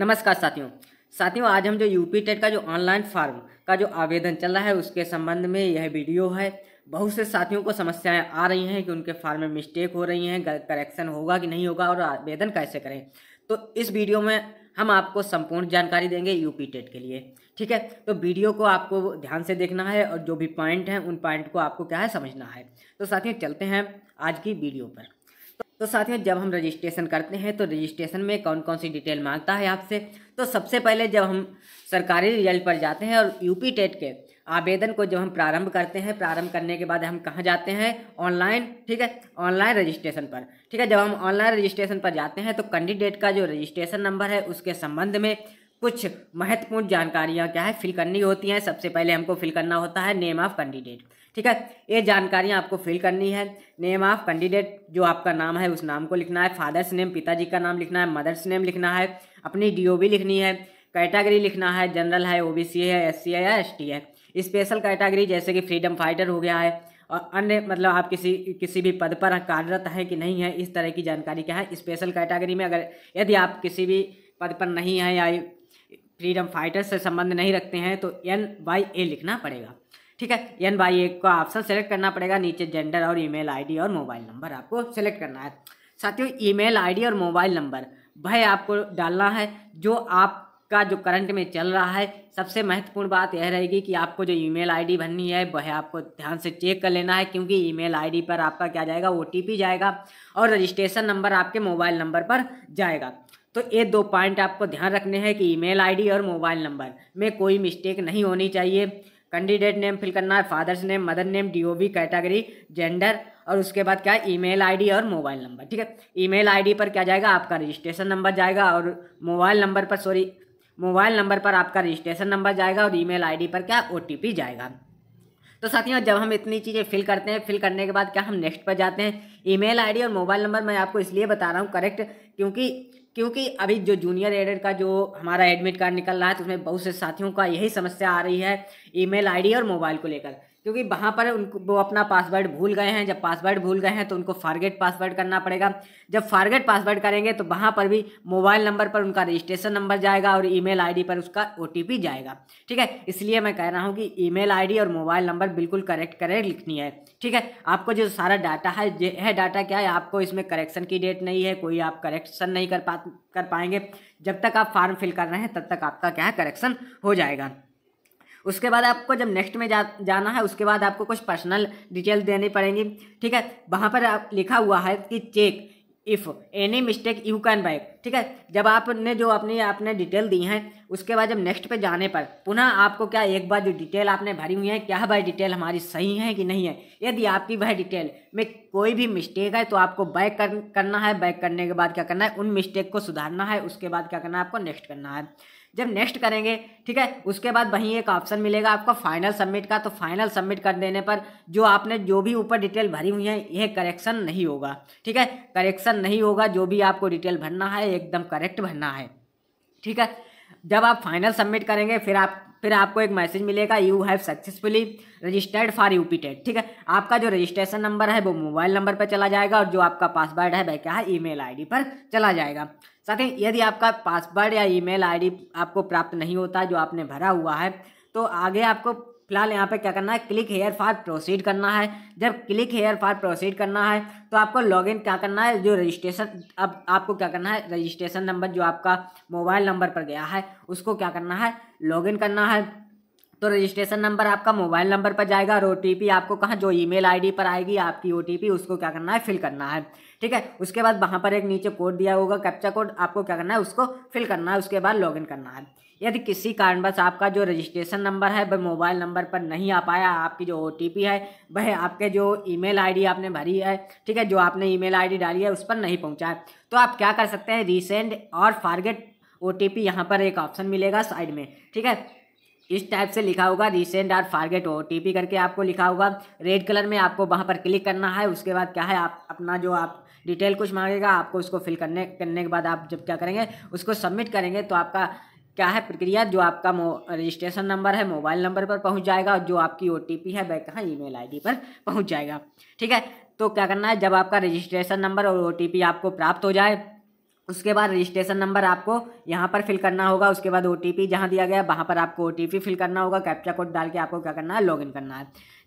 नमस्कार साथियों साथियों आज हम जो यूपी टेट का जो ऑनलाइन फार्म का जो आवेदन चल रहा है उसके संबंध में यह वीडियो है बहुत से साथियों को समस्याएं आ रही हैं कि उनके फार्म में मिस्टेक हो रही हैं करेक्शन होगा कि नहीं होगा और आवेदन कैसे करें तो इस वीडियो में हम आपको संपूर्ण जानकारी देंगे यूपी टेट के लिए ठीक है तो वीडियो को आपको ध्यान से देखना है और जो भी पॉइंट हैं उन पॉइंट को आपको क्या है समझना है तो साथियों चलते हैं आज की वीडियो पर तो साथियों जब हम रजिस्ट्रेशन करते हैं तो रजिस्ट्रेशन में कौन कौन सी डिटेल मांगता है आपसे तो सबसे पहले जब हम सरकारी रिजल्ट पर जाते हैं और यूपी टेट के आवेदन को जब हम प्रारंभ करते हैं प्रारंभ करने के बाद हम कहाँ जाते हैं ऑनलाइन ठीक है ऑनलाइन रजिस्ट्रेशन पर ठीक है जब हम ऑनलाइन रजिस्ट्रेशन पर जाते हैं तो कैंडिडेट का जो रजिस्ट्रेशन नंबर है उसके संबंध में कुछ महत्वपूर्ण जानकारियाँ क्या है फिल करनी होती हैं सबसे पहले हमको फिल करना होता है नेम ऑफ कैंडिडेट ठीक है ये जानकारियाँ आपको फिल करनी है नेम ऑफ कैंडिडेट जो आपका नाम है उस नाम को लिखना है फादर्स नेम पिताजी का नाम लिखना है मदर्स नेम लिखना है अपनी डी लिखनी है कैटेगरी लिखना है जनरल है ओ है एस है या एस है स्पेशल कैटेगरी जैसे कि फ्रीडम फाइटर हो गया है और अन्य मतलब आप किसी किसी भी पद पर कार्यरत हैं कि नहीं है इस तरह की जानकारी क्या है स्पेशल कैटेगरी में अगर यदि आप किसी भी पद पर नहीं हैं या फ्रीडम फाइटर से संबंध नहीं रखते हैं तो एन वाई ए लिखना पड़ेगा ठीक है एन वाई ए का ऑप्शन सेलेक्ट करना पड़ेगा नीचे जेंडर और ईमेल आईडी और मोबाइल नंबर आपको सेलेक्ट करना है साथियों ईमेल आईडी और मोबाइल नंबर वह आपको डालना है जो आप का जो करंट में चल रहा है सबसे महत्वपूर्ण बात यह रहेगी कि आपको जो ईमेल आईडी भरनी है वह आपको ध्यान से चेक कर लेना है क्योंकि ईमेल आईडी पर आपका क्या जाएगा ओटीपी जाएगा और रजिस्ट्रेशन नंबर आपके मोबाइल नंबर पर जाएगा तो ये दो पॉइंट आपको ध्यान रखने हैं कि ईमेल आईडी और मोबाइल नंबर में कोई मिस्टेक नहीं होनी चाहिए कैंडिडेट नेम फिल करना है father's name mother name DOB category gender और उसके बाद क्या है ईमेल आईडी और मोबाइल नंबर ठीक है ईमेल आईडी पर क्या जाएगा आपका रजिस्ट्रेशन नंबर जाएगा और मोबाइल नंबर पर सॉरी मोबाइल नंबर पर आपका रजिस्ट्रेशन नंबर जाएगा और ईमेल आईडी पर क्या ओ जाएगा तो साथियों जब हम इतनी चीज़ें फिल करते हैं फिल करने के बाद क्या हम नेक्स्ट पर जाते हैं ईमेल आईडी और मोबाइल नंबर मैं आपको इसलिए बता रहा हूँ करेक्ट क्योंकि क्योंकि अभी जो जूनियर एडेड का जो हमारा एडमिट कार्ड निकल रहा है तो उसमें बहुत से साथियों का यही समस्या आ रही है ईमेल आईडी और मोबाइल को लेकर क्योंकि वहाँ पर उनको वो अपना पासवर्ड भूल गए हैं जब पासवर्ड भूल गए हैं तो उनको फारगेट पासवर्ड करना पड़ेगा जब फारगेट पासवर्ड करेंगे तो वहाँ पर भी मोबाइल नंबर पर उनका रजिस्ट्रेशन नंबर जाएगा और ईमेल आईडी पर उसका ओ जाएगा ठीक है इसलिए मैं कह रहा हूँ कि ई मेल और मोबाइल नंबर बिल्कुल करेक्ट करें लिखनी है ठीक है आपको जो सारा डाटा है यह है डाटा क्या है आपको इसमें करेक्शन की डेट नहीं है कोई आप करेक्शन नहीं कर पा कर पाएंगे जब तक आप फॉर्म फिल कर रहे हैं तब तक आपका क्या है करेक्शन हो जाएगा उसके बाद आपको जब नेक्स्ट में जा, जाना है उसके बाद आपको कुछ पर्सनल डिटेल देनी पड़ेंगी ठीक है वहाँ पर लिखा हुआ है कि check if any mistake you can bike ठीक है जब आपने जो अपनी आपने डिटेल दी है उसके बाद जब नेक्स्ट पे जाने पर पुनः आपको क्या एक बार जो डिटेल आपने भरी हुई है क्या भाई डिटेल हमारी सही है कि नहीं है यदि आपकी वह डिटेल में कोई भी मिस्टेक है तो आपको बैक कर, करना है बैक करने के बाद क्या करना है उन मिस्टेक को सुधारना है उसके बाद क्या करना है आपको नेक्स्ट करना है जब नेक्स्ट करेंगे ठीक है उसके बाद वहीं एक ऑप्शन मिलेगा आपको फाइनल सबमिट का तो फाइनल सबमिट कर देने पर जो आपने जो भी ऊपर डिटेल भरी हुई है यह करेक्शन नहीं होगा ठीक है करेक्शन नहीं होगा जो भी आपको डिटेल भरना है एकदम करेक्ट भरना है ठीक है जब आप फाइनल सबमिट करेंगे फिर आप फिर आपको एक मैसेज मिलेगा you have successfully registered for U P TET ठीक है आपका जो रजिस्ट्रेशन नंबर है वो मोबाइल नंबर पर चला जाएगा और जो आपका पासवर्ड है वह क्या है आई डी पर चला जाएगा साथ ही यदि आपका पासवर्ड या ईमेल आईडी आपको प्राप्त नहीं होता जो आपने भरा हुआ है तो आगे आपको फिलहाल यहाँ पे क्या करना है क्लिक हेयर फार प्रोसीड करना है जब क्लिक हेयर फार प्रोसीड करना है तो आपको लॉगिन क्या करना है जो रजिस्ट्रेशन अब आपको क्या करना है रजिस्ट्रेशन नंबर जो आपका मोबाइल नंबर पर गया है उसको क्या करना है लॉगिन करना है तो रजिस्ट्रेशन नंबर आपका मोबाइल नंबर पर जाएगा और ओ आपको कहाँ जो ईमेल आईडी पर आएगी आपकी ओ उसको क्या करना है फिल करना है ठीक है उसके बाद वहाँ पर एक नीचे कोड दिया होगा कैप्चा कोड आपको क्या करना है उसको फिल करना है उसके बाद लॉगिन करना है यदि किसी कारणवश आपका जो रजिस्ट्रेशन नंबर है वह मोबाइल नंबर पर नहीं आ पाया आपकी जो ओ है वह आपके जो ईमेल आईडी आपने भरी है ठीक है जो आपने ईमेल आईडी डाली है उस पर नहीं पहुँचा है तो आप क्या कर सकते हैं रीसेंड और फारगेट ओ टी पी यहाँ पर एक ऑप्शन मिलेगा साइड में ठीक है इस टाइप से लिखा होगा resend or forget O T P करके आपको लिखा होगा रेड कलर में आपको वहाँ पर क्लिक करना है उसके बाद क्या है आप अपना जो आप डिटेल कुछ मांगेगा आपको उसको फिल करने करने के बाद आप जब क्या करेंगे उसको सबमिट करेंगे तो आपका क्या है प्रक्रिया जो आपका रजिस्ट्रेशन नंबर है मोबाइल नंबर पर पहुंच जाएगा और जो आपकी ओ है वह कहाँ ईमेल आईडी पर पहुंच जाएगा ठीक है तो क्या करना है जब आपका रजिस्ट्रेशन नंबर और ओ आपको प्राप्त हो जाए उसके बाद रजिस्ट्रेशन नंबर आपको यहाँ पर फिल करना होगा उसके बाद ओ टी जहाँ दिया गया वहाँ पर आपको ओ फिल करना होगा कैप्चा कोड डाल के आपको क्या करना है लॉगिन करना है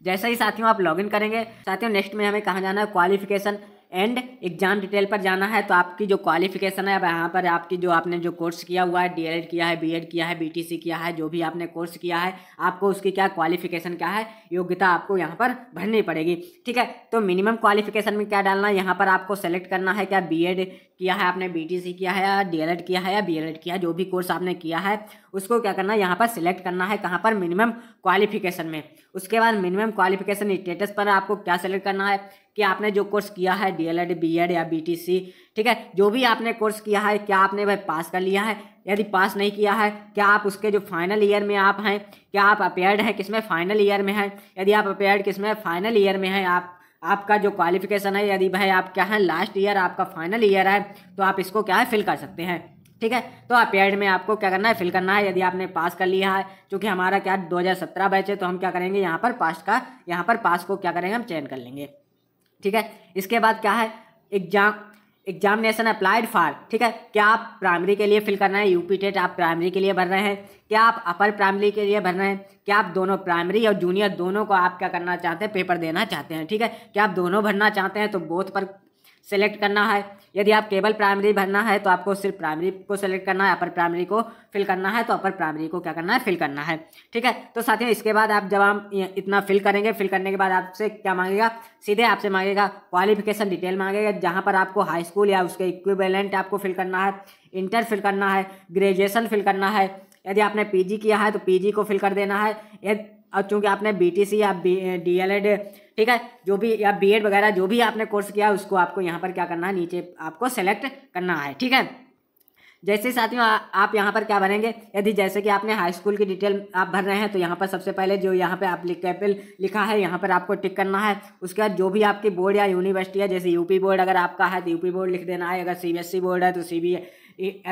जैसे ही साथियों आप लॉगिन करेंगे साथियों नेक्स्ट में हमें कहाँ जाना है क्वालिफिकेशन एंड एग्जाम डिटेल पर जाना है तो आपकी जो क्वालिफिकेशन है यहाँ पर आपकी जो आपने जो कोर्स किया हुआ है डीएलएड किया है बीएड किया है बीटीसी किया है जो भी आपने कोर्स किया है आपको उसकी क्या क्वालिफिकेशन क्या है योग्यता आपको यहाँ पर भरनी पड़ेगी ठीक है तो मिनिमम क्वालिफिकेशन में क्या डालना है यहाँ पर आपको सेलेक्ट करना है क्या बी किया है आपने बी किया है या डी किया है या बी किया है जो भी कोर्स आपने किया है उसको क्या करना है यहाँ पर सिलेक्ट करना है कहाँ पर मिनिमम क्वालिफिकेशन में उसके बाद मिनिमम क्वालिफिकेशन स्टेटस पर आपको क्या सेलेक्ट करना है कि आपने जो कोर्स किया है D L Ed B Ed या बी टी सी ठीक है जो भी आपने कोर्स किया है क्या आपने भाई पास कर लिया है यदि पास नहीं किया है क्या आप उसके जो फाइनल ईयर में आप हैं क्या आप अपेयर्ड हैं किसमें फाइनल ईयर में हैं यदि आप अपेयर्ड किसमें फाइनल ईयर में हैं आप आपका जो क्वालिफिकेशन है यदि भाई आप क्या है लास्ट ईयर आपका फाइनल ईयर है तो आप इसको क्या है फिल कर सकते हैं ठीक है तो अपेयर्ड में आपको क्या करना है फिल करना है यदि आपने पास कर लिया है क्योंकि हमारा क्या 2017 बैच है तो हम क्या करेंगे यहाँ पर पास का यहाँ पर पास को क्या करेंगे हम चयन कर लेंगे ठीक है इसके बाद क्या है एग्जाम एग्जामिनेशन अप्लाइड फॉर ठीक है क्या आप प्राइमरी के लिए फिल करना है यूपी टेट आप प्राइमरी के लिए भर रहे हैं क्या आप अपर प्राइमरी के लिए भर रहे हैं क्या आप दोनों प्राइमरी और जूनियर दोनों को आप क्या करना चाहते हैं पेपर देना चाहते हैं ठीक है क्या आप दोनों भरना चाहते हैं तो बोथ पर सेलेक्ट करना है यदि आप केवल प्राइमरी भरना है तो आपको सिर्फ प्राइमरी को सेलेक्ट करना है अपर प्राइमरी को फिल करना है तो अपर प्राइमरी को क्या करना है फिल करना है ठीक है तो साथियों इसके बाद आप जब आप इतना फिल करेंगे फिल करने के बाद आपसे क्या मांगेगा सीधे आपसे मांगेगा क्वालिफिकेशन डिटेल मांगेगा जहाँ पर आपको हाई स्कूल या उसके इक्विबेलेंट आपको फिल करना है इंटर फिल करना है ग्रेजुएसन फिल करना है यदि आपने पी किया है तो पी को फिल कर देना है यदि और चूँकि आपने सी या बी एड ठीक है जो भी या बी वगैरह जो भी आपने कोर्स किया उसको आपको यहाँ पर क्या करना है नीचे आपको सेलेक्ट करना है ठीक है जैसे साथियों आप यहाँ पर क्या भरेंगे यदि जैसे कि आपने हाई स्कूल की डिटेल आप भर रहे हैं तो यहाँ पर सबसे पहले जो यहाँ लिख कैपिल लिखा है यहाँ पर आपको टिक करना है उसके बाद जो भी आपकी बोर्ड या यूनिवर्सिटी है जैसे यूपी बोर्ड अगर आपका है तो यूपी बोर्ड लिख देना है अगर सी बोर्ड e है तो सी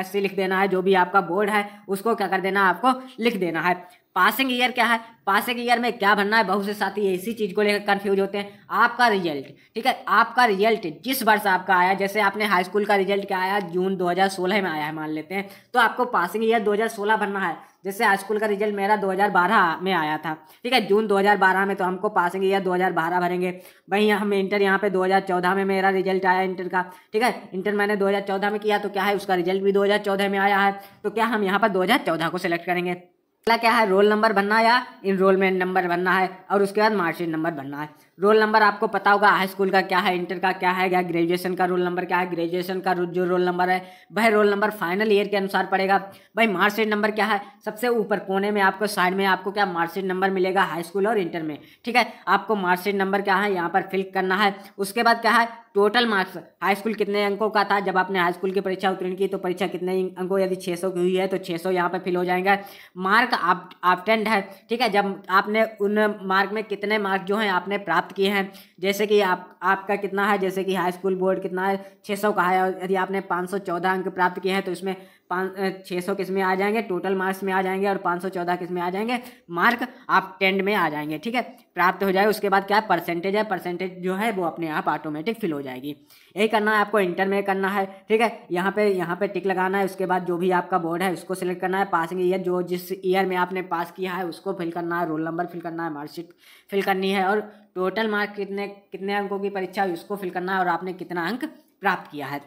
एस e लिख देना है जो भी आपका बोर्ड है उसको क्या कर देना है आपको लिख देना है पासिंग ईयर क्या है पासिंग ईयर में क्या भरना है बहुत से साथी इसी चीज़ को लेकर कंफ्यूज होते हैं आपका रिजल्ट ठीक है आपका रिजल्ट जिस वर्ष आपका आया जैसे आपने हाई स्कूल का रिजल्ट क्या आया जून 2016 में आया है मान लेते हैं तो आपको पासिंग ईयर 2016 भरना है जैसे हाई स्कूल का रिजल्ट मेरा 2012 में आया था ठीक है जून 2012 में तो हमको पासिंग ईयर 2012 भरेंगे वहीं हम इंटर यहाँ पे 2014 में मेरा रिजल्ट आया इंटर का ठीक है इंटर मैंने 2014 में किया तो क्या है उसका रिजल्ट भी 2014 में आया है तो क्या हम यहाँ पर 2014 को सिलेक्ट करेंगे क्या है रोल नंबर बनना या इनरोलमेंट नंबर बनना है और उसके बाद मार्कशीट नंबर बनना है रोल नंबर आपको पता होगा हाई स्कूल का क्या है इंटर का क्या है या ग्रेजुएशन का रोल नंबर क्या है ग्रेजुएशन का जो रोल नंबर है वह रोल नंबर फाइनल ईयर के अनुसार पड़ेगा भाई मार्कशीट नंबर क्या है सबसे ऊपर कोने में आपको साइड में आपको क्या मार्कशीट नंबर मिलेगा हाई स्कूल और इंटर में ठीक है आपको मार्कशीट नंबर क्या है यहाँ पर फिल करना है उसके बाद क्या है टोटल मार्क्स हाई स्कूल कितने अंकों का था जब आपने हाई स्कूल की परीक्षा उत्तीर्ण की तो परीक्षा कितने अंकों यदि 600 की हुई है तो 600 सौ यहाँ पर फिल हो जाएंगे मार्क आप आपटेंड है ठीक है जब आपने उन मार्क में कितने मार्क जो हैं आपने प्राप्त प्राप्त किए हैं जैसे कि आप आपका कितना है जैसे कि हाई स्कूल बोर्ड कितना है सौ का है और यदि आपने पाँच सौ चौदह अंक प्राप्त किए हैं तो इसमें पाँच छः सौ किस में आ जाएंगे टोटल मार्क्स में आ जाएंगे और पाँच सौ चौदह किस में आ जाएंगे मार्क आप टेंड में आ जाएंगे ठीक है प्राप्त हो जाए उसके बाद क्या परसेंटेज है परसेंटेज जो है वो अपने आप ऑटोमेटिक फिल हो जाएगी यही करना है आपको इंटर में करना है ठीक है यहाँ पे यहाँ पे टिक लगाना है उसके बाद जो भी आपका बोर्ड है उसको सिलेक्ट करना है पासिंग ईयर जो जिस ईयर में आपने पास किया है उसको फिल करना है रोल नंबर फिल करना है मार्कशीट फिल करनी है और टोटल मार्क कितने कितने अंकों की परीक्षा है उसको फिल करना है और आपने कितना अंक प्राप्त किया है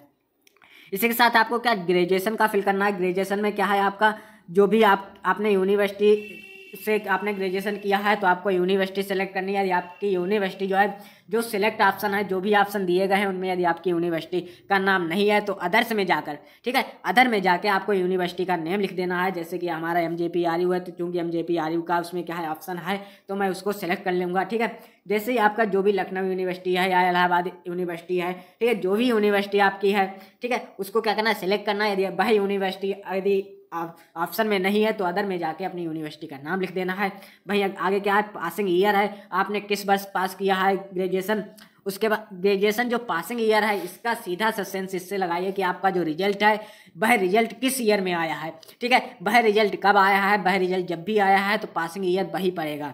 इसी के साथ आपको क्या ग्रेजुएशन का फिल करना है ग्रेजुएशन में क्या है आपका जो भी आप आपने यूनिवर्सिटी से आपने ग्रेजुएशन किया है तो आपको यूनिवर्सिटी सेलेक्ट करनी है यदि आपकी यूनिवर्सिटी जो है जो सिलेक्ट ऑप्शन है जो भी ऑप्शन दिए गए हैं उनमें यदि आपकी यूनिवर्सिटी का नाम नहीं है तो अदर्स में जाकर ठीक है अदर में जाकर आपको यूनिवर्सिटी का नेम लिख देना है जैसे कि हमारा M J P R U है तो चूँकि M J P R U का उसमें क्या है ऑप्शन है तो मैं उसको सेलेक्ट कर लूँगा ठीक है जैसे ही आपका जो भी लखनऊ यूनिवर्सिटी है या इलाहाबाद यूनिवर्सिटी है ठीक है जो भी यूनिवर्सिटी आपकी है ठीक है उसको क्या करना है सेलेक्ट करना है यदि वह यूनिवर्सिटी यदि ऑप्शन में नहीं है तो अदर में जाके अपनी यूनिवर्सिटी का नाम लिख देना है भाई आगे क्या है पासिंग ईयर है आपने किस वर्ष पास किया है ग्रेजुएसन उसके बाद ग्रेजुएसन जो पासिंग ईयर है इसका सीधा सा सेंस इससे लगाइए कि आपका जो रिजल्ट है वह रिजल्ट किस ईयर में आया है ठीक है वह रिजल्ट कब आया है वह रिजल्ट जब भी आया है तो पासिंग ईयर वही पड़ेगा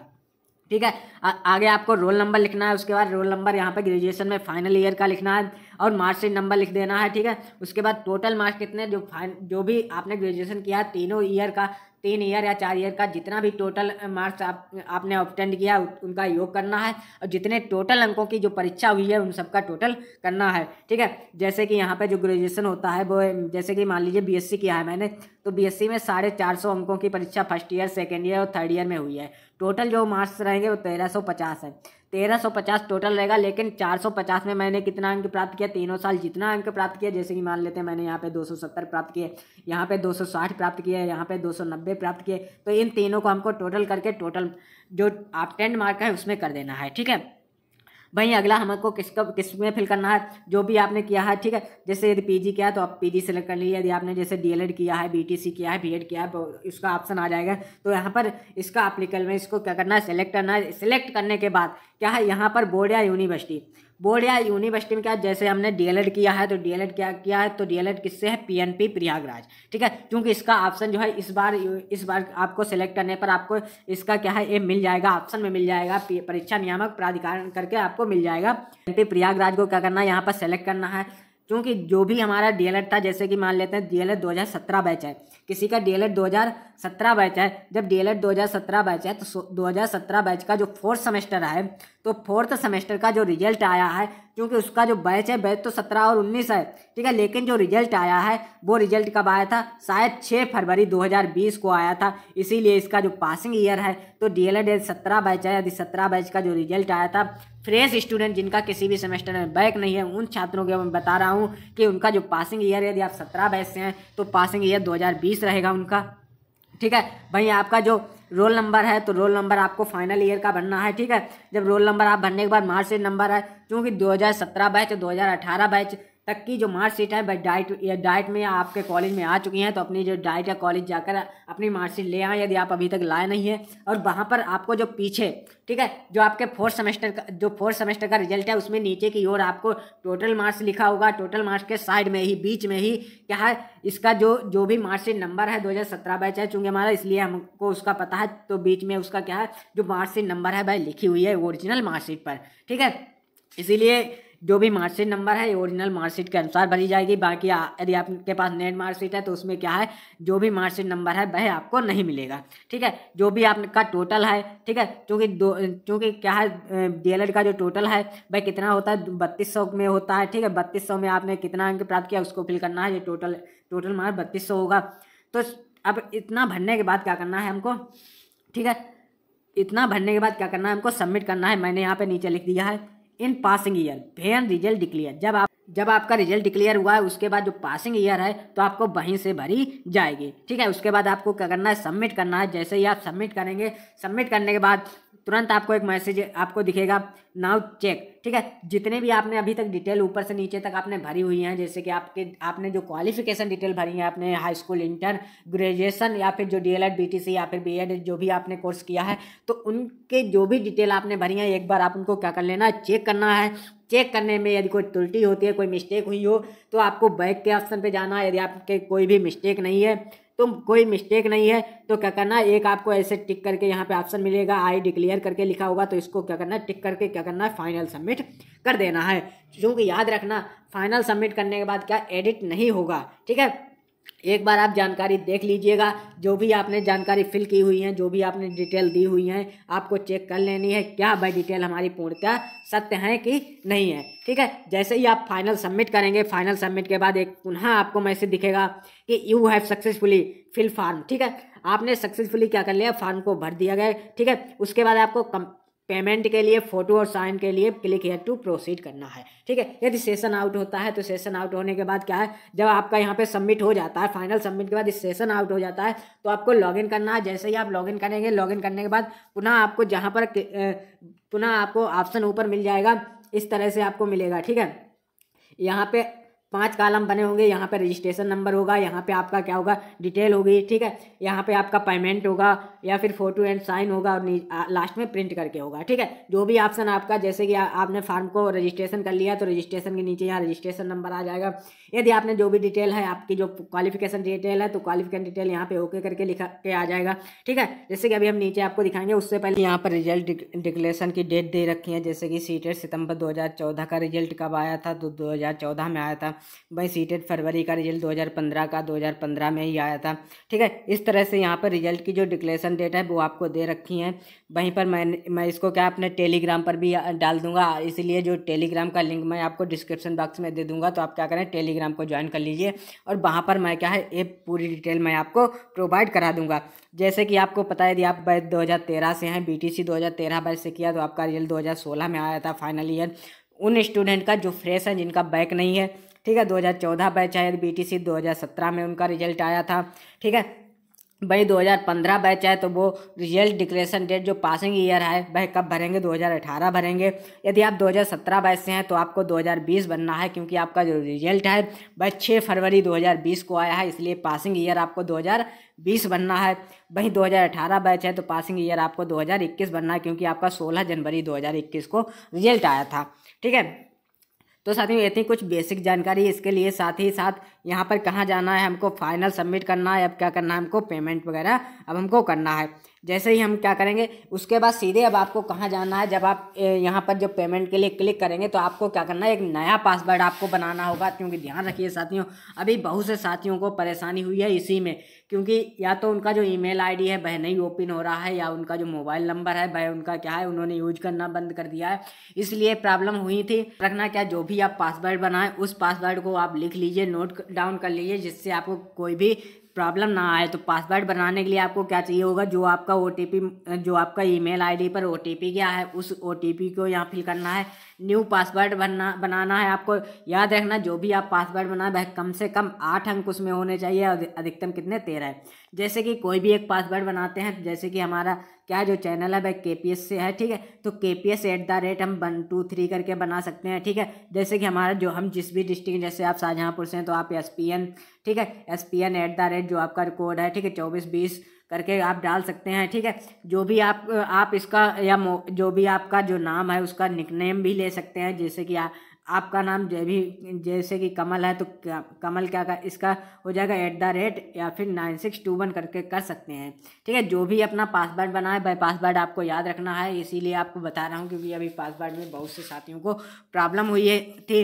ठीक है आ, आगे आपको रोल नंबर लिखना है उसके बाद रोल नंबर यहाँ पर ग्रेजुएशन में फाइनल ईयर का लिखना है और मार्कशीट नंबर लिख देना है ठीक है उसके बाद टोटल मार्क्स कितने जो फाइन जो भी आपने ग्रेजुएशन किया तीनों ईयर का तीन ईयर या चार ईयर का जितना भी टोटल मार्क्स आप आपने ऑप्टेंड किया उनका योग करना है और जितने टोटल अंकों की जो परीक्षा हुई है उन सबका टोटल करना है ठीक है जैसे कि यहाँ पे जो ग्रेजुएशन होता है वो जैसे कि मान लीजिए बीएससी किया है मैंने तो बीएससी में साढ़े चार सौ अंकों की परीक्षा फर्स्ट ईयर सेकेंड ईयर और थर्ड ईयर में हुई है टोटल जो मार्क्स रहेंगे वो तेरह सौ पचास है तेरह सौ पचास टोटल रहेगा लेकिन चार सौ पचास में मैंने कितना अंक प्राप्त किया तीनों साल जितना अंक प्राप्त किया जैसे कि मान लेते हैं मैंने यहाँ पे दो सौ सत्तर प्राप्त किए यहाँ पे दो सौ साठ प्राप्त किए यहाँ पे दो सौ नब्बे प्राप्त किए तो इन तीनों को हमको टोटल करके टोटल जो आप टेंट मार्क है उसमें कर देना है ठीक है वहीं अगला हमको किस कब किस में फिल करना है जो भी आपने किया है ठीक है जैसे यदि पीजी किया है तो आप पीजी सेलेक्ट कर लीजिए यदि आपने जैसे डीएलएड किया है बीटीसी किया है बीएड किया है तो इसका ऑप्शन आ जाएगा तो यहाँ पर इसका अप्लीकल में इसको क्या करना है सेलेक्ट करना है सेलेक्ट करने के बाद क्या है यहाँ पर बोर्ड या यूनिवर्सिटी बोर्ड या यूनिवर्सिटी में क्या जैसे हमने डीएलएड किया है तो डीएलएड क्या किया है तो डीएलएड किससे है पीएनपी प्रयागराज ठीक है क्योंकि इसका ऑप्शन जो है इस बार इस बार आपको सेलेक्ट करने पर आपको इसका क्या है ये मिल जाएगा ऑप्शन में मिल जाएगा परीक्षा नियामक प्राधिकरण करके आपको मिल जाएगा पी प्रयागराज को क्या करना है यहाँ पर सेलेक्ट करना है क्योंकि जो भी हमारा डी था जैसे कि मान लेते हैं डी 2017 बैच है किसी का डी 2017 बैच है जब डी 2017 बैच है तो 2017 बैच का जो फोर्थ सेमेस्टर है तो फोर्थ सेमेस्टर का जो रिजल्ट आया है क्योंकि उसका जो बैच है बैच तो सत्रह और उन्नीस है ठीक है लेकिन जो रिजल्ट आया है वो रिजल्ट कब आया था शायद छः फरवरी 2020 को आया था इसीलिए इसका जो पासिंग ईयर है तो डी एल एड सत्रह बैच है यदि सत्रह बैच का जो रिजल्ट आया था फ्रेश स्टूडेंट जिनका किसी भी सेमेस्टर में बैक नहीं है उन छात्रों के मैं बता रहा हूँ कि उनका जो पासिंग ईयर यदि आप सत्रह बैच से हैं तो पासिंग ईयर 2020 रहेगा उनका ठीक है भाई आपका जो रोल नंबर है तो रोल नंबर आपको फाइनल ईयर का भरना है ठीक है जब रोल नंबर आप भरने के बाद मार्च से नंबर है क्योंकि 2017 बैच 2018 बैच तक की जो मार्कशीट है भाई डाइट या डाइट में आपके कॉलेज में आ चुकी हैं तो अपनी जो डाइट या कॉलेज जाकर अपनी मार्कशीट ले आए यदि आप अभी तक लाए नहीं है और वहाँ पर आपको जो पीछे ठीक है जो आपके फोर्थ सेमेस्टर का जो फोर्थ सेमेस्टर का रिजल्ट है उसमें नीचे की ओर आपको टोटल मार्क्स लिखा होगा टोटल मार्क्स के साइड में ही बीच में ही क्या है इसका जो जो भी मार्कशीट नंबर है सत्रह बैच है चूँकि हमारा इसलिए हमको उसका पता है तो बीच में उसका क्या है जो मार्कशीट नंबर है भाई लिखी हुई है ओरिजिनल मार्कशीट पर ठीक है इसीलिए जो भी मार्कशीट नंबर है ओरिजिनल मार्कशीट के अनुसार भरी जाएगी बाकी यदि आपके पास नेट मार्कशीट है तो उसमें क्या है जो भी मार्कशीट नंबर है वह आपको नहीं मिलेगा ठीक है जो भी आपका टोटल है ठीक है चूँकि दो चूँकि क्या है डी का जो टोटल है वह कितना होता है बत्तीस में होता है ठीक है बत्तीस में आपने कितना अंक प्राप्त किया उसको फिल करना है ये टोटल टोटल मार्क बत्तीस होगा तो अब इतना भरने के बाद क्या करना है हमको ठीक है इतना भरने के बाद क्या करना है हमको सबमिट करना है मैंने यहाँ पे नीचे लिख दिया है in passing year when result declare जब आप जब आपका रिजल्ट डिक्लेयर हुआ है उसके बाद जो पासिंग ईयर है तो आपको वहीं से भरी जाएगी ठीक है उसके बाद आपको क्या करना है सबमिट करना है जैसे ही आप सबमिट करेंगे सबमिट करने के बाद तुरंत आपको एक मैसेज आपको दिखेगा नाउ चेक ठीक है जितने भी आपने अभी तक डिटेल ऊपर से नीचे तक आपने भरी हुई हैं जैसे कि आपके आपने जो क्वालिफिकेशन डिटेल भरी है आपने हाई स्कूल इंटर ग्रेजुएशन या फिर जो डी एल या फिर बी जो भी आपने कोर्स किया है तो उनके जो भी डिटेल आपने भरी हैं एक बार आप उनको क्या कर लेना चेक करना है चेक करने में यदि कोई त्रुटि होती है कोई मिस्टेक हुई हो तो आपको बैक के ऑप्शन पे जाना है यदि आपके कोई भी मिस्टेक नहीं है तो कोई मिस्टेक नहीं है तो क्या करना एक आपको ऐसे टिक करके यहाँ पे ऑप्शन मिलेगा आई डिक्लेयर करके लिखा होगा तो इसको क्या करना है टिक करके क्या करना है फाइनल सबमिट कर देना है क्योंकि याद रखना फाइनल सबमिट करने के बाद क्या एडिट नहीं होगा ठीक है एक बार आप जानकारी देख लीजिएगा जो भी आपने जानकारी फिल की हुई है जो भी आपने डिटेल दी हुई है आपको चेक कर लेनी है क्या भाई डिटेल हमारी पूर्णतः सत्य है कि नहीं है ठीक है जैसे ही आप फाइनल सबमिट करेंगे फाइनल सबमिट के बाद एक पुनः आपको मैसेज दिखेगा कि you have successfully fill form ठीक है आपने सक्सेसफुली क्या कर लिया फार्म को भर दिया गया ठीक है उसके बाद आपको कम पेमेंट के लिए फोटो और साइन के लिए क्लिक हेयर टू प्रोसीड करना है ठीक है यदि सेशन आउट होता है तो सेशन आउट होने के बाद क्या है जब आपका यहाँ पे सबमिट हो जाता है फाइनल सबमिट के बाद इस सेशन आउट हो जाता है तो आपको लॉगिन करना है जैसे ही आप लॉगिन करेंगे लॉगिन करने के बाद पुनः आपको जहाँ पर पुनः आपको ऑप्शन ऊपर मिल जाएगा इस तरह से आपको मिलेगा ठीक है यहाँ पे पांच कालम बने होंगे यहाँ पे रजिस्ट्रेशन नंबर होगा यहाँ पे आपका क्या होगा डिटेल होगी ठीक है यहाँ पे आपका पेमेंट होगा या फिर फोटो एंड साइन होगा और लास्ट में प्रिंट करके होगा ठीक है जो भी ऑप्शन आपका जैसे कि आ, आपने फार्म को रजिस्ट्रेशन कर लिया तो रजिस्ट्रेशन के नीचे यहाँ रजिस्ट्रेशन नंबर आ जाएगा यदि आपने जो भी डिटेल है आपकी जो क्वालिफिकेशन डिटेल है तो क्वालिफिकेशन डिटेल यहाँ पे ओके करके लिखा के आ जाएगा ठीक है जैसे कि अभी हम नीचे आपको दिखाएंगे उससे पहले यहाँ पर रिजल्ट डिक्लेरेशन की डेट दे रखी है जैसे कि सीटेट सितंबर दो का रिजल्ट कब आया था तो दो में आया था भाई सीटेड फरवरी का रिजल्ट 2015 का 2015 में ही आया था ठीक है इस तरह से यहाँ पर रिजल्ट की जो डिक्लेरेशन डेट है वो आपको दे रखी है वहीं पर मैं मैं इसको क्या अपने टेलीग्राम पर भी डाल दूंगा इसीलिए जो टेलीग्राम का लिंक मैं आपको डिस्क्रिप्शन बॉक्स में दे दूंगा तो आप क्या करें टेलीग्राम को ज्वाइन कर लीजिए और वहाँ पर मैं क्या है ये पूरी डिटेल मैं आपको प्रोवाइड करा दूँगा जैसे कि आपको पता है यदि आप बैच दो से हैं बीटीसी 2013 बैच से किया तो आपका रिजल्ट दो में आया था फाइनल ईयर उन स्टूडेंट का जो फ्रेश है जिनका बैक नहीं है ठीक है 2014 बैच है बीटीसी 2017 में उनका रिजल्ट आया था ठीक है भाई 2015 बैच है तो वो रिजल्ट डिक्लेरेशन डेट जो पासिंग ईयर है वह कब भरेंगे 2018 भरेंगे यदि आप 2017 बैच से हैं तो आपको 2020 बनना है क्योंकि आपका जो रिजल्ट है वह छः फरवरी 2020 को आया है इसलिए पासिंग ईयर आपको 2020 बनना है वहीं 2018 बैच है तो पासिंग ईयर आपको 2021 बनना है क्योंकि आपका सोलह जनवरी दो को रिजल्ट आया था ठीक है तो साथियों इतनी कुछ बेसिक जानकारी इसके लिए साथ ही साथ यहाँ पर कहाँ जाना है हमको फाइनल सबमिट करना है अब क्या करना है हमको पेमेंट वगैरह अब हमको करना है जैसे ही हम क्या करेंगे उसके बाद सीधे अब आपको कहाँ जाना है जब आप यहाँ पर जब पेमेंट के लिए क्लिक करेंगे तो आपको क्या करना है एक नया पासवर्ड आपको बनाना होगा क्योंकि ध्यान रखिए साथियों अभी बहुत से साथियों को परेशानी हुई है इसी में क्योंकि या तो उनका जो ईमेल आईडी है वह नहीं ओपन हो रहा है या उनका जो मोबाइल नंबर है वह उनका क्या है उन्होंने यूज करना बंद कर दिया है इसलिए प्रॉब्लम हुई थी रखना क्या जो भी आप पासवर्ड बनाएं उस पासवर्ड को आप लिख लीजिए नोट डाउन कर लीजिए जिससे आपको कोई भी प्रॉब्लम ना आए तो पासवर्ड बनाने के लिए आपको क्या चाहिए होगा जो आपका ओ जो आपका ईमेल आईडी पर ओ गया है उस ओ को यहाँ फिल करना है न्यू पासवर्ड बनना बनाना है आपको याद रखना जो भी आप पासवर्ड बनाए वह कम से कम आठ अंक उसमें होने चाहिए और अधिकतम कितने तेरह जैसे कि कोई भी एक पासवर्ड बनाते हैं जैसे कि हमारा क्या जो चैनल है वह के से है ठीक है तो K P S at the rate हम वन टू थ्री करके बना सकते हैं ठीक है जैसे कि हमारा जो हम जिस भी डिस्ट्रिक्ट जैसे आप शाहजहाँपुर से हैं तो आप एस पी एन ठीक है S P N at the rate जो आपका कोड है ठीक है चौबीस बीस करके आप डाल सकते हैं ठीक है जो भी आप आप इसका या जो भी आपका जो नाम है उसका निकनेम भी ले सकते हैं जैसे कि आ, आपका नाम जो भी जैसे कि कमल है तो कमल क्या का इसका हो जाएगा एट द रेट या फिर नाइन सिक्स टू वन करके कर सकते हैं ठीक है जो भी अपना पासवर्ड बनाए भाई पासवर्ड आपको याद रखना है इसीलिए आपको बता रहा हूँ क्योंकि अभी पासवर्ड में बहुत से साथियों को प्रॉब्लम हुई है थी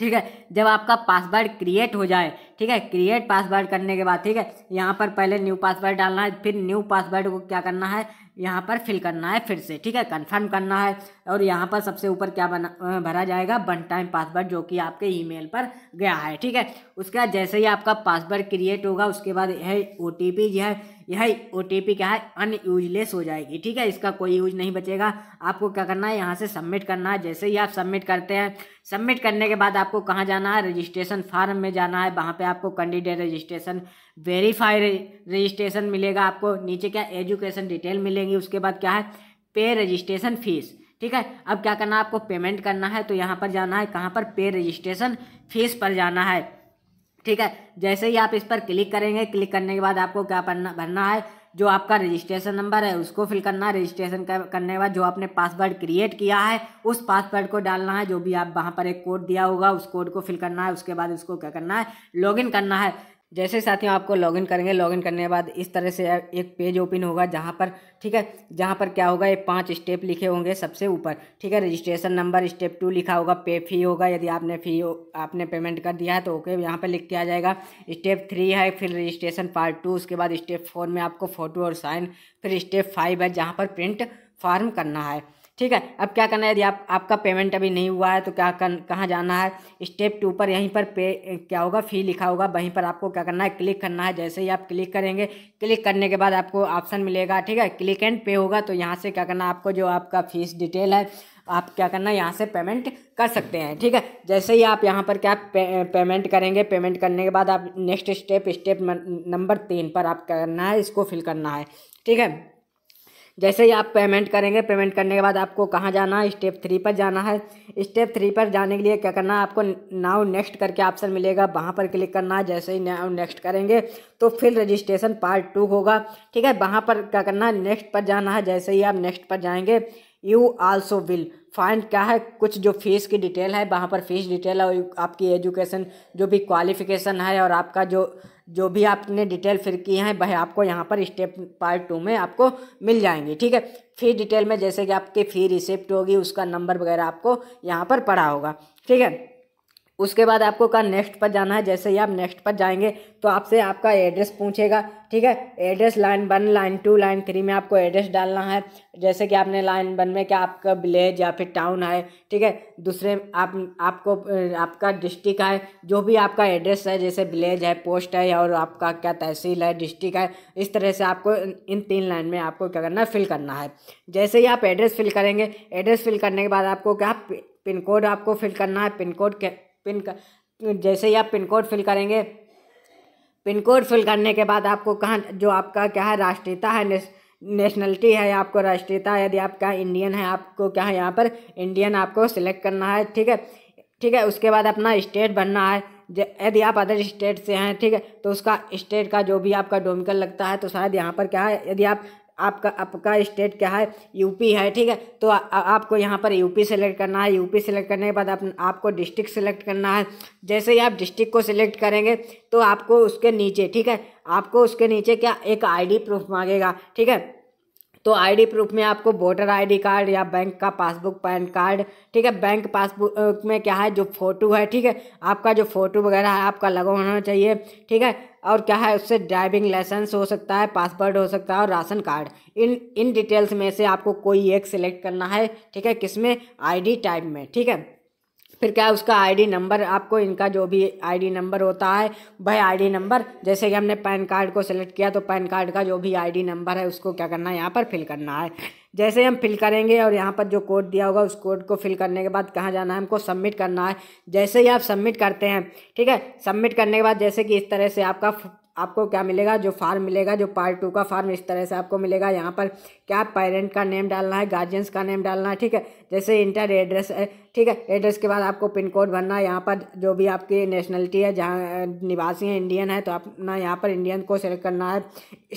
ठीक है जब आपका पासवर्ड क्रिएट हो जाए ठीक है क्रिएट पासवर्ड करने के बाद ठीक है यहाँ पर पहले न्यू पासवर्ड डालना है फिर न्यू पासवर्ड को क्या करना है यहाँ पर फिल करना है फिर से ठीक है कंफर्म करना है और यहाँ पर सबसे ऊपर क्या बना भरा जाएगा वन टाइम पासवर्ड जो कि आपके ईमेल पर गया है ठीक है उसके बाद जैसे ही आपका पासवर्ड क्रिएट होगा उसके बाद यह ओ टी पी जो है यही ओ क्या है अनयूजलेस हो जाएगी ठीक है इसका कोई यूज नहीं बचेगा आपको क्या करना है यहाँ से सबमिट करना है जैसे ही आप सबमिट करते हैं सबमिट करने के बाद आपको कहाँ जाना है रजिस्ट्रेशन फार्म में जाना है वहाँ पे आपको कैंडिडेट रजिस्ट्रेशन वेरीफाई रजिस्ट्रेशन मिलेगा आपको नीचे क्या एजुकेशन डिटेल मिलेंगी उसके बाद क्या है पे रजिस्ट्रेशन फीस ठीक है अब क्या करना है आपको पेमेंट करना है तो यहाँ पर जाना है कहाँ पर पे रजिस्ट्रेशन फीस पर जाना है ठीक है जैसे ही आप इस पर क्लिक करेंगे क्लिक करने के बाद आपको क्या भरना भरना है जो आपका रजिस्ट्रेशन नंबर है उसको फिल करना है रजिस्ट्रेशन करने के बाद जो आपने पासवर्ड क्रिएट किया है उस पासवर्ड को डालना है जो भी आप वहाँ पर एक कोड दिया होगा उस कोड को फिल करना है उसके बाद उसको क्या करना है लॉगिन करना है जैसे साथियों आपको लॉगिन करेंगे लॉगिन करने के बाद इस तरह से एक पेज ओपन होगा जहाँ पर ठीक है जहाँ पर क्या होगा ये पांच स्टेप लिखे होंगे सबसे ऊपर ठीक है रजिस्ट्रेशन नंबर स्टेप टू लिखा होगा पे फी होगा यदि आपने फी आपने पेमेंट कर दिया है तो ओके यहाँ पर लिख के आ जाएगा स्टेप थ्री है फिर रजिस्ट्रेशन पार्ट टू उसके बाद स्टेप फोर में आपको फ़ोटो और साइन फिर स्टेप फाइव है जहाँ पर प्रिंट फार्म करना है ठीक है अब क्या करना है यदि आप आपका पेमेंट अभी नहीं हुआ है तो क्या कर कहाँ जाना है स्टेप टू पर यहीं पर पे क्या होगा फ़ी लिखा होगा वहीं पर आपको क्या करना है क्लिक करना है जैसे ही आप क्लिक करेंगे क्लिक करने के बाद आपको ऑप्शन मिलेगा ठीक है क्लिक एंड पे होगा तो यहाँ से क्या करना आपको जो आपका फीस डिटेल है आप क्या करना यहाँ से पेमेंट कर सकते हैं ठीक है जैसे ही आप यहाँ पर क्या पे, पेमेंट करेंगे पेमेंट करने के बाद आप नेक्स्ट स्टेप स्टेप नंबर तीन पर आप क्या करना है इसको फिल करना है ठीक है जैसे ही आप पेमेंट करेंगे पेमेंट करने के बाद आपको कहाँ जाना है स्टेप थ्री पर जाना है स्टेप थ्री पर जाने के लिए क्या करना है आपको नाउ नेक्स्ट करके ऑप्शन मिलेगा वहाँ पर क्लिक करना है जैसे ही नाउ नेक्स्ट करेंगे तो फिर रजिस्ट्रेशन पार्ट टू होगा ठीक है वहाँ पर क्या करना है नेक्स्ट पर जाना है जैसे ही आप नेक्स्ट पर जाएंगे यू आल्सो विल फाइंड क्या है कुछ जो फीस की डिटेल है वहाँ पर फीस डिटेल और आपकी एजुकेशन जो भी क्वालिफिकेशन है और आपका जो जो भी आपने डिटेल फिर की हैं वह आपको यहाँ पर स्टेप पार्ट टू में आपको मिल जाएंगी ठीक है फी डिटेल में जैसे कि आपकी फ़ी रिसिप्ट होगी उसका नंबर वगैरह आपको यहाँ पर पढ़ा होगा ठीक है उसके बाद आपको कहा नेक्स्ट पर जाना है जैसे ही आप नेक्स्ट पर जाएंगे तो आपसे आपका एड्रेस पूछेगा ठीक है address line one line two line three में आपको एड्रेस डालना है जैसे कि आपने लाइन वन में क्या आपका विलेज या फिर टाउन है ठीक है दूसरे आप आपको आपका डिस्ट्रिक्ट है जो भी आपका एड्रेस है जैसे विलेज है पोस्ट है और आपका क्या तहसील है डिस्ट्रिक्ट है इस तरह से आपको इन तीन लाइन में आपको क्या करना है फिल करना है जैसे ही आप एड्रेस फिल करेंगे एड्रेस फिल करने के बाद आपको क्या पिन कोड आपको फिल करना है पिन कोड पिन जैसे ही आप पिन कोड फिल करेंगे पिन कोड फिल करने के बाद आपको कहाँ जो आपका क्या है राष्ट्रीयता है नेश, नेशनलिटी है आपको राष्ट्रीयता यदि आपका इंडियन है आपको क्या है यहाँ पर इंडियन आपको सिलेक्ट करना है ठीक है ठीक है उसके बाद अपना स्टेट बनना है यदि आप अदर स्टेट से हैं ठीक है तो उसका स्टेट का जो भी आपका डोमिकल लगता है तो शायद यहाँ पर क्या है यदि आप आपका आपका स्टेट क्या है यूपी है ठीक है तो आ, आ, आपको यहाँ पर यूपी सेलेक्ट करना है यूपी सेलेक्ट करने के बाद आप, आपको डिस्ट्रिक्ट सेलेक्ट करना है जैसे ही आप डिस्ट्रिक्ट को सिलेक्ट करेंगे तो आपको उसके नीचे ठीक है आपको उसके नीचे क्या एक आईडी प्रूफ मांगेगा ठीक है तो आईडी प्रूफ में आपको वोटर आईडी कार्ड या बैंक का पासबुक पैन कार्ड ठीक है बैंक पासबुक में क्या है जो फ़ोटो है ठीक है आपका जो फ़ोटो वगैरह है आपका लगा होना चाहिए ठीक है और क्या है उससे ड्राइविंग लाइसेंस हो सकता है पासपोर्ट हो सकता है और राशन कार्ड इन इन डिटेल्स में से आपको कोई एक सिलेक्ट करना है ठीक है किस में आईडी टाइप में ठीक है फिर क्या उसका आईडी नंबर आपको इनका जो भी आईडी नंबर होता है वह आईडी नंबर जैसे कि हमने पैन कार्ड को सेलेक्ट किया तो पैन कार्ड का जो भी आईडी नंबर है उसको क्या करना है यहाँ पर फिल करना है जैसे हम फिल करेंगे और यहाँ पर जो कोड दिया होगा उस कोड को फिल करने के बाद कहाँ जाना है हमको सबमिट करना है जैसे ही आप सबमिट करते हैं ठीक है सबमिट करने के बाद जैसे कि इस तरह से आपका आपको क्या मिलेगा जो फार्म मिलेगा जो पार्ट टू का फार्म इस तरह से आपको मिलेगा यहाँ पर क्या पेरेंट का नेम डालना है गार्जियंस का नेम डालना है ठीक है जैसे इंटर एड्रेस है ठीक है एड्रेस के बाद आपको पिन कोड भरना है यहाँ पर जो भी आपकी नेशनलिटी है जहाँ निवासी है इंडियन है तो अपना यहाँ पर इंडियन को सेलेक्ट करना है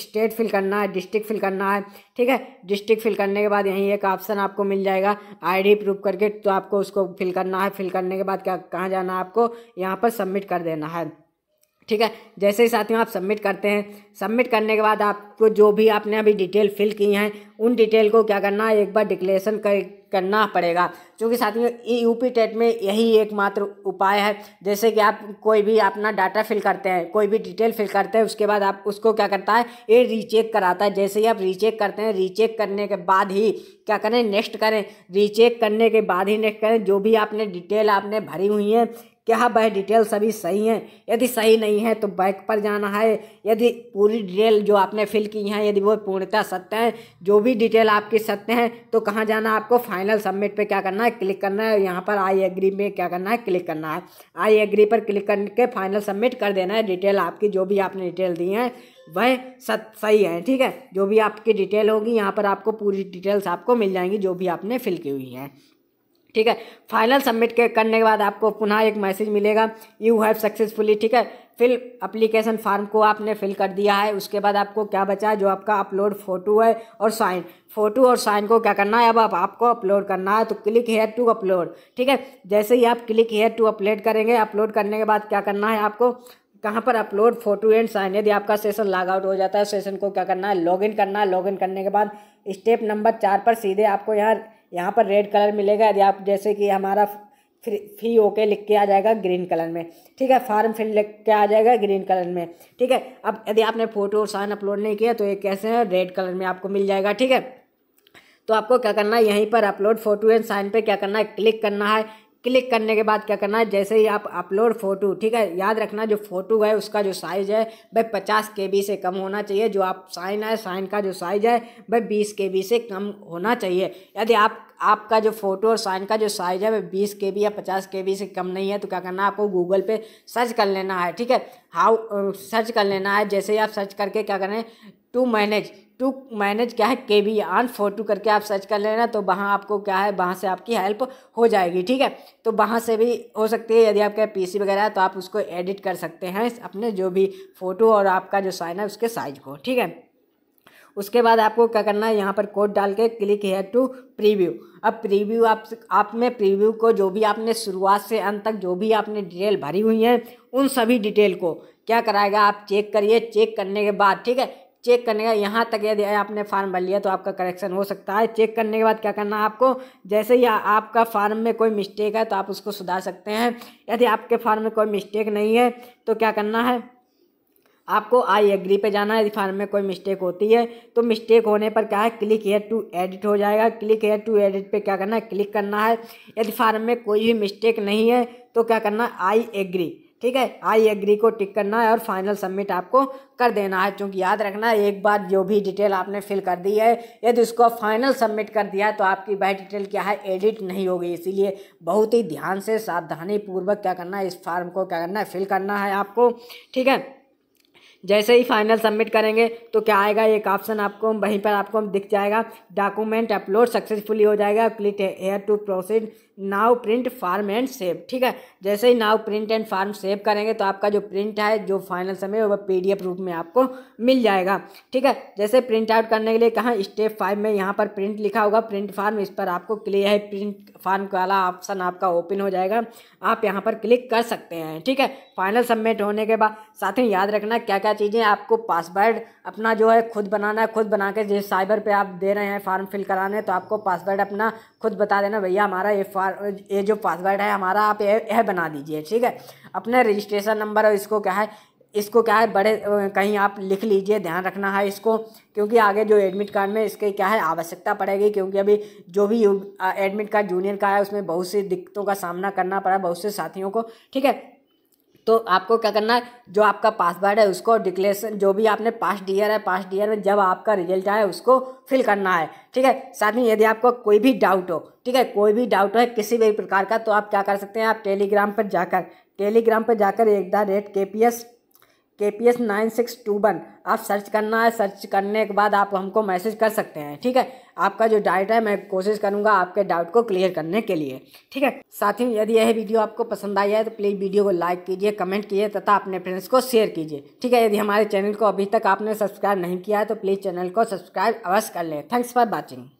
स्टेट फिल करना है डिस्ट्रिक्ट फिल करना है ठीक है डिस्ट्रिक्ट फिल करने के बाद यहीं एक ऑप्शन आपको मिल जाएगा आईडी प्रूफ करके तो आपको उसको फिल करना है फिल करने के बाद क्या कहाँ जाना है आपको यहाँ पर सबमिट कर देना है ठीक है जैसे ही साथियों आप सबमिट करते हैं सबमिट करने के बाद आपको जो भी आपने अभी डिटेल फिल की हैं उन डिटेल को क्या करना है एक बार डिक्लेरेशन कर, करना पड़ेगा क्योंकि साथियों यू पी टेट में यही एकमात्र उपाय है जैसे कि आप कोई भी अपना डाटा फिल करते हैं कोई भी डिटेल फिल करते हैं उसके बाद आप उसको क्या करता है ये रीचेक कराता है जैसे ही आप रीचेक करते हैं रीचेक करने के बाद ही क्या करें नेक्स्ट करें रीचेक करने के बाद ही नेक्स्ट करें जो भी आपने डिटेल आपने भरी हुई हैं क्या हाँ, वह डिटेल सभी सही हैं यदि सही नहीं है तो बैक पर जाना है यदि पूरी डिटेल जो आपने फिल की हैं यदि वो पूर्णतः सत्य हैं जो भी डिटेल आपकी सत्य हैं तो कहाँ जाना है आपको फाइनल सबमिट पे क्या करना है क्लिक करना है यहाँ पर आई एग्री में क्या करना है क्लिक करना है आई एग्री पर क्लिक करके फाइनल सबमिट कर देना है डिटेल आपकी जो भी आपने डिटेल दी हैं वह सत सही है ठीक है जो भी आपकी डिटेल होगी यहाँ पर आपको पूरी डिटेल्स आपको मिल जाएंगी जो भी आपने फिल की हुई हैं ठीक है फाइनल सबमिट करने के बाद आपको पुनः एक मैसेज मिलेगा यू हैव सक्सेसफुली ठीक है फिल अप्लीकेशन फॉर्म को आपने फिल कर दिया है उसके बाद आपको क्या बचा है जो आपका अपलोड फोटो है और साइन फोटो और साइन को क्या करना है अब आप आपको अपलोड करना है तो क्लिक हेयर टू अपलोड ठीक है जैसे ही आप क्लिक हेयर टू अपलोड करेंगे अपलोड करने के बाद क्या करना है आपको कहाँ पर अपलोड फोटो एंड साइन यदि आपका सेशन लॉग आउट हो जाता है सेशन को क्या करना है लॉगिन करना है लॉगिन करने के बाद स्टेप नंबर चार पर सीधे आपको यहाँ यहाँ पर रेड कलर मिलेगा यदि आप जैसे कि हमारा फ्री फ्री ओके लिख के आ जाएगा ग्रीन कलर में ठीक है फार्म फिल लिख के आ जाएगा ग्रीन कलर में ठीक है अब यदि आपने फ़ोटो और साइन अपलोड नहीं किया तो ये कैसे है रेड कलर में आपको मिल जाएगा ठीक है तो आपको क्या करना है यहीं पर अपलोड फ़ोटो एंड साइन पे क्या करना है क्लिक करना है क्लिक करने के बाद क्या करना है जैसे ही आप अपलोड फ़ोटो ठीक है याद रखना जो फ़ोटो है उसका जो साइज़ है भाई पचास के बी से कम होना चाहिए जो आप साइन है साइन का जो साइज़ है भाई बीस के बी से कम होना चाहिए यदि आप आपका जो फ़ोटो और साइन का जो साइज है वह बीस के बी या पचास के बी से कम नहीं है तो क्या करना है आपको गूगल पे सर्च कर लेना है ठीक है हाउ सर्च कर लेना है जैसे ही आप सर्च करके क्या करें टू मैनेज टू मैनेज क्या है के बी आन फोटो करके आप सर्च कर लेना तो वहाँ आपको क्या है वहाँ से आपकी हेल्प हो जाएगी ठीक है तो वहाँ से भी हो सकती है यदि आपका सी वगैरह है तो आप उसको एडिट कर सकते हैं अपने जो भी फ़ोटो और आपका जो साइन है उसके साइज को ठीक है उसके बाद आपको क्या करना है यहाँ पर कोड डाल के क्लिक हेयर टू प्रीव्यू अब प्रीव्यू आप आप में प्रीव्यू को जो भी आपने शुरुआत से अंत तक जो भी आपने डिटेल भरी हुई है उन सभी डिटेल को क्या कराएगा आप चेक करिए चेक करने के बाद ठीक है चेक करने का यहाँ तक यदि आपने फार्म भर लिया तो आपका करेक्शन हो सकता है चेक करने के बाद क्या करना है आपको जैसे ही आपका फार्म में कोई मिस्टेक है तो आप उसको सुधार सकते हैं यदि आपके फार्म में कोई मिस्टेक नहीं है तो क्या करना है आपको आई एग्री पे जाना है फार्म में कोई मिस्टेक होती है तो मिस्टेक होने पर क्या है क्लिक हेयर टू एडिट हो जाएगा क्लिक हेयर टू एडिट पे क्या करना है क्लिक करना है यदि फार्म में कोई भी मिस्टेक नहीं है तो क्या करना है आई एग्री ठीक है आई एग्री को टिक करना है और फाइनल सबमिट आपको कर देना है क्योंकि याद रखना है एक बार जो भी डिटेल आपने फिल कर दी है यदि उसको फाइनल सबमिट कर दिया है तो आपकी वह डिटेल क्या है एडिट नहीं होगी इसीलिए बहुत ही ध्यान से सावधानी पूर्वक क्या करना है इस फार्म को क्या करना है फिल करना है आपको ठीक है जैसे ही फाइनल सबमिट करेंगे तो क्या आएगा एक ऑप्शन आपको वहीं पर आपको दिख जाएगा डॉक्यूमेंट अपलोड सक्सेसफुली हो जाएगा click here to proceed now print form and save ठीक है जैसे ही now print and form save करेंगे तो आपका जो प्रिंट है जो फाइनल समय वह एफ रूप में आपको मिल जाएगा ठीक है जैसे प्रिंट आउट करने के लिए कहाँ स्टेप फाइव में यहाँ पर प्रिंट लिखा होगा प्रिंट फार्म इस पर आपको क्लियर है प्रिंट फार्म वाला ऑप्शन आपका ओपन हो जाएगा आप यहाँ पर क्लिक कर सकते हैं ठीक है फाइनल सबमिट होने के बाद साथ ही याद रखना क्या क्या चीज़ें आपको पासवर्ड अपना जो है खुद बनाना है खुद बना के जिस साइबर पर आप दे रहे हैं फार्म फिल कराने तो आपको पासवर्ड अपना खुद बता देना भैया हमारा ये ये जो पासवर्ड है हमारा आप यह बना दीजिए ठीक है अपना रजिस्ट्रेशन नंबर और इसको क्या है इसको क्या है बड़े कहीं आप लिख लीजिए ध्यान रखना है इसको क्योंकि आगे जो एडमिट कार्ड में इसके क्या है आवश्यकता पड़ेगी क्योंकि अभी जो भी एडमिट कार्ड जूनियर का है उसमें बहुत सी दिक्कतों का सामना करना पड़ा बहुत से साथियों को ठीक है तो आपको क्या करना है जो आपका पासवर्ड है उसको डिक्लेरेशन जो भी आपने पास्ट ईयर है पास्ट ईयर में जब आपका रिजल्ट आए उसको फिल करना है ठीक है साथ में यदि आपको कोई भी डाउट हो ठीक है कोई भी डाउट हो किसी भी प्रकार का तो आप क्या कर सकते हैं आप टेलीग्राम पर जाकर टेलीग्राम पर जाकर एक the rate K P S K P S nine six two one आप सर्च करना है सर्च करने के बाद आप हमको मैसेज कर सकते हैं ठीक है आपका जो डाउट है मैं कोशिश करूँगा आपके डाउट को क्लियर करने के लिए ठीक है साथ ही यदि यह वीडियो आपको पसंद आई है तो प्लीज़ वीडियो को लाइक कीजिए कमेंट कीजिए तथा अपने फ्रेंड्स को शेयर कीजिए ठीक है यदि हमारे चैनल को अभी तक आपने सब्सक्राइब नहीं किया है तो प्लीज़ चैनल को सब्सक्राइब अवश्य कर लें थैंक्स फॉर वॉचिंग